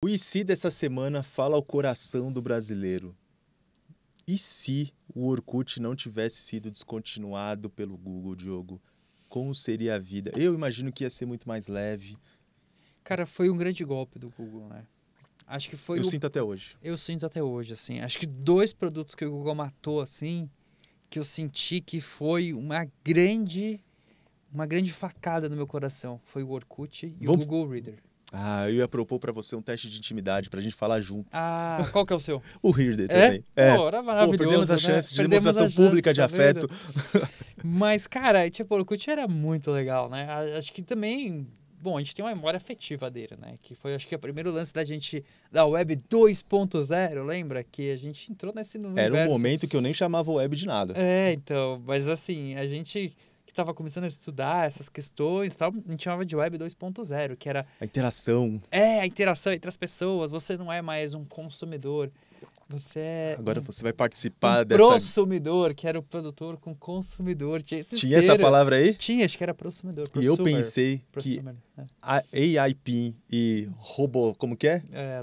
O se dessa semana fala ao coração do brasileiro. E se o Orkut não tivesse sido descontinuado pelo Google, Diogo? Como seria a vida? Eu imagino que ia ser muito mais leve. Cara, foi um grande golpe do Google, né? Acho que foi. Eu o... sinto até hoje. Eu sinto até hoje, assim. Acho que dois produtos que o Google matou, assim, que eu senti que foi uma grande, uma grande facada no meu coração, foi o Orkut e Vamos... o Google Reader. Ah, eu ia propor para você um teste de intimidade pra gente falar junto. Ah, qual que é o seu? o Rirder é? também. É, Pô, era maravilhoso, Pô, perdemos a né? chance né? de demonstração chance, pública de tá afeto. Mas, cara, tipo, o Orkut era muito legal, né? Acho que também bom, a gente tem uma memória afetiva dele, né? Que foi, acho que, o primeiro lance da gente, da Web 2.0, lembra? Que a gente entrou nesse universo. Era um momento que eu nem chamava o Web de nada. É, então, mas assim, a gente estava começando a estudar essas questões tal, a gente chamava de Web 2.0, que era... A interação. É, a interação entre as pessoas. Você não é mais um consumidor, você é. Agora um, você vai participar um dessa. Prosumidor, que era o produtor com consumidor. Tinha, Tinha essa palavra aí? Tinha, acho que era prosumidor. e eu pensei prosumer, que é. AIP e robô, como que é? é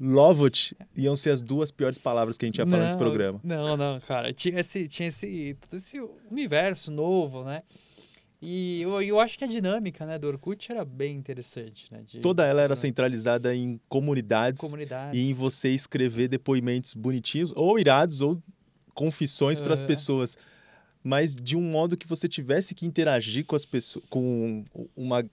Lovat. iam ser as duas piores palavras que a gente ia falar não, nesse programa. Não, não, cara. Tinha esse, tinha esse, todo esse universo novo, né? E eu, eu acho que a dinâmica né, do Orkut era bem interessante. Né, de, Toda ela era centralizada em comunidades, comunidades, e em você escrever depoimentos bonitinhos, ou irados, ou confissões para as pessoas. Mas de um modo que você tivesse que interagir com as pessoas, com uma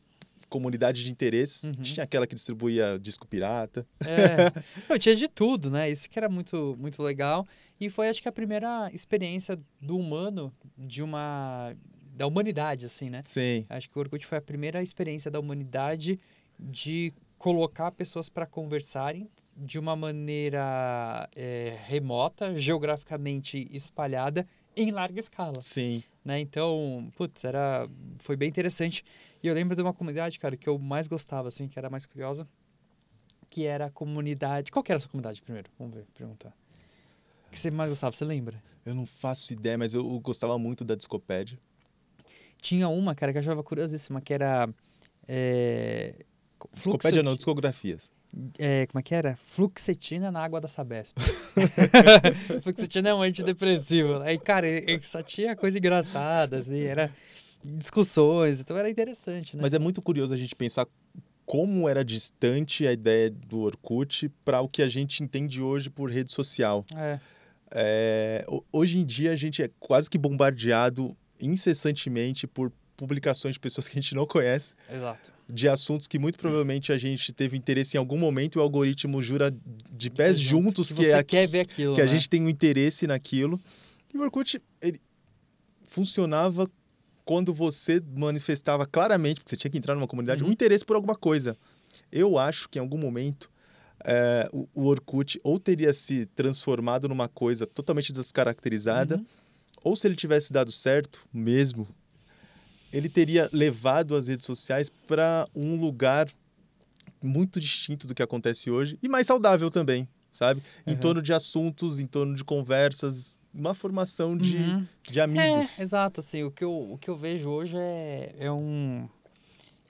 comunidade de interesses. Uhum. Tinha aquela que distribuía disco pirata. É. Eu tinha de tudo, né? Isso que era muito, muito legal. E foi, acho que, a primeira experiência do humano de uma da humanidade, assim, né? Sim. Acho que o Orkut foi a primeira experiência da humanidade de colocar pessoas para conversarem de uma maneira é, remota, geograficamente espalhada, em larga escala. Sim. Né? Então, putz, era, foi bem interessante. E eu lembro de uma comunidade, cara, que eu mais gostava, assim, que era mais curiosa, que era a comunidade... Qual que era a sua comunidade primeiro? Vamos ver, perguntar. O que você mais gostava, você lembra? Eu não faço ideia, mas eu gostava muito da Discopédia. Tinha uma, cara, que eu achava curiosíssima, que era. É, não, discografias. É, como é que era? Fluxetina na água da Sabesp. Fluxetina é um antidepressivo. Aí, né? cara, só tinha coisa engraçada, assim, era discussões, então era interessante, né? Mas é muito curioso a gente pensar como era distante a ideia do Orkut para o que a gente entende hoje por rede social. É. É, hoje em dia a gente é quase que bombardeado incessantemente por publicações de pessoas que a gente não conhece. Exato. De assuntos que muito provavelmente a gente teve interesse em algum momento e o algoritmo jura de pés Exato. juntos que, que é quer ver aquilo, que né? a gente tem um interesse naquilo. E o Orkut ele funcionava quando você manifestava claramente, porque você tinha que entrar numa comunidade, uhum. um interesse por alguma coisa. Eu acho que em algum momento é, o, o Orkut ou teria se transformado numa coisa totalmente descaracterizada, uhum ou se ele tivesse dado certo mesmo, ele teria levado as redes sociais para um lugar muito distinto do que acontece hoje e mais saudável também, sabe? Em torno de assuntos, em torno de conversas, uma formação de, uhum. de amigos. É, exato, assim, o que eu, o que eu vejo hoje é, é um...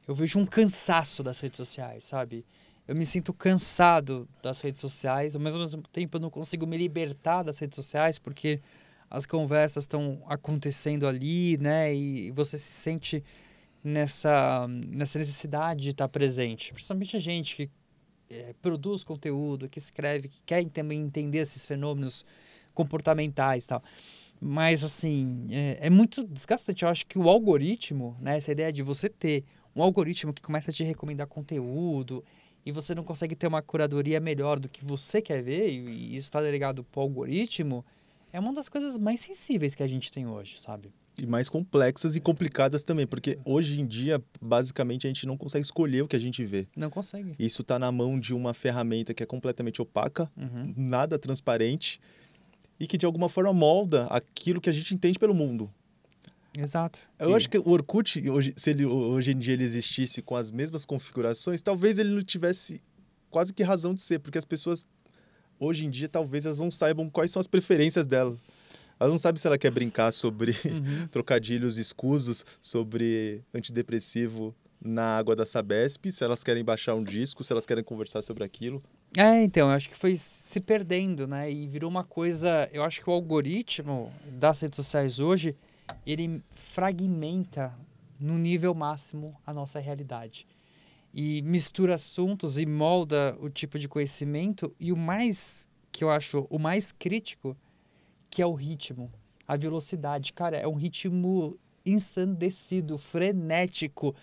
Eu vejo um cansaço das redes sociais, sabe? eu me sinto cansado das redes sociais, ao mesmo tempo eu não consigo me libertar das redes sociais, porque as conversas estão acontecendo ali, né? E você se sente nessa, nessa necessidade de estar presente. Principalmente a gente que é, produz conteúdo, que escreve, que quer também entender esses fenômenos comportamentais e tal. Mas, assim, é, é, muito desgastante. Eu acho que o algoritmo, né? Essa ideia de você ter um algoritmo que começa a te recomendar conteúdo e você não consegue ter uma curadoria melhor do que você quer ver, e, e isso está delegado para o algoritmo, é uma das coisas mais sensíveis que a gente tem hoje, sabe? E mais complexas e complicadas também, porque hoje em dia, basicamente, a gente não consegue escolher o que a gente vê. Não consegue. Isso está na mão de uma ferramenta que é completamente opaca, uhum. nada transparente, e que de alguma forma molda aquilo que a gente entende pelo mundo. Exato. Eu e... acho que o Orkut, hoje, se ele hoje em dia ele existisse com as mesmas configurações, talvez ele não tivesse quase que razão de ser, porque as pessoas hoje em dia talvez elas não saibam quais são as preferências dela. Elas não sabem se ela quer brincar sobre uhum. trocadilhos escusos, sobre antidepressivo na água da Sabesp, se elas querem baixar um disco, se elas querem conversar sobre aquilo. É, então, eu acho que foi se perdendo, né? E virou uma coisa. Eu acho que o algoritmo das redes sociais hoje ele fragmenta no nível máximo a nossa realidade e mistura assuntos e molda o tipo de conhecimento e o mais que eu acho o mais crítico que é o ritmo, a velocidade, cara, é um ritmo ensandecido, frenético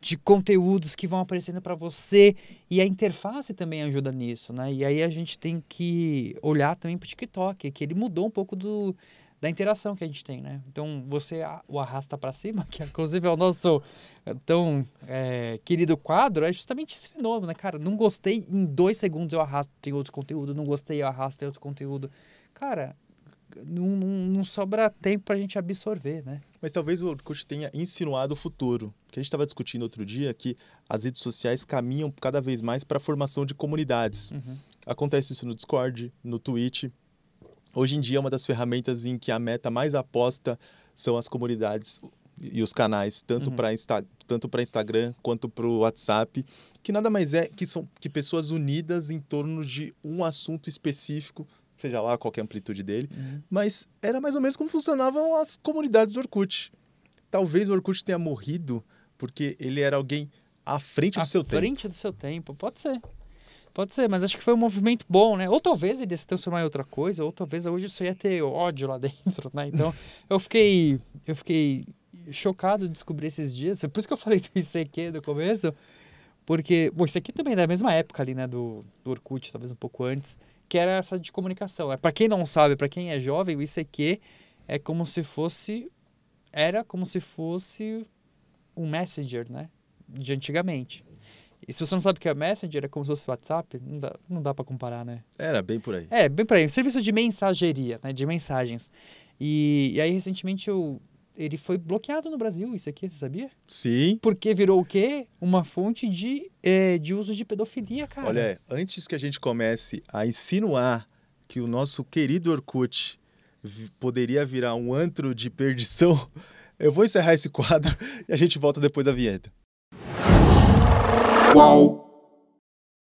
de conteúdos que vão aparecendo para você e a interface também ajuda nisso, né? E aí a gente tem que olhar também para o TikTok, que ele mudou um pouco do da interação que a gente tem, né? Então, você o arrasta para cima, que inclusive é o nosso é, tão é, querido quadro, é justamente esse fenômeno, né? Cara, não gostei, em dois segundos eu arrasto, tem outro conteúdo, não gostei, eu arrasto, tem outro conteúdo. Cara, não, não, não sobra tempo para a gente absorver, né? Mas talvez o Orkut tenha insinuado o futuro. que a gente estava discutindo outro dia que as redes sociais caminham cada vez mais para a formação de comunidades. Uhum. Acontece isso no Discord, no Twitch, Hoje em dia, uma das ferramentas em que a meta mais aposta são as comunidades e os canais, tanto uhum. para Insta Instagram quanto para o WhatsApp, que nada mais é que são que pessoas unidas em torno de um assunto específico, seja lá qualquer é amplitude dele, uhum. mas era mais ou menos como funcionavam as comunidades do Orkut. Talvez o Orkut tenha morrido porque ele era alguém à frente à do seu frente tempo. À frente do seu tempo, pode ser. Pode ser, mas acho que foi um movimento bom, né? Ou talvez ele se transformar em outra coisa, ou talvez hoje isso ia ter ódio lá dentro, né? Então, eu fiquei eu fiquei chocado de descobrir esses dias. É por isso que eu falei do ICQ no começo, porque, bom, isso aqui também é da mesma época ali, né, do, do Orkut, talvez um pouco antes, que era essa de comunicação. Né? Para quem não sabe, para quem é jovem, o ICQ é como se fosse era como se fosse um messenger, né? De antigamente. E se você não sabe o que é Messenger, é como se fosse WhatsApp, não dá, não dá para comparar, né? Era bem por aí. É, bem por aí. Um serviço de mensageria, né? De mensagens. E, e aí, recentemente, eu, ele foi bloqueado no Brasil, isso aqui, você sabia? Sim. Porque virou o quê? Uma fonte de, é, de uso de pedofilia, cara. Olha, antes que a gente comece a insinuar que o nosso querido Orkut poderia virar um antro de perdição, eu vou encerrar esse quadro e a gente volta depois da vinheta. Whoa.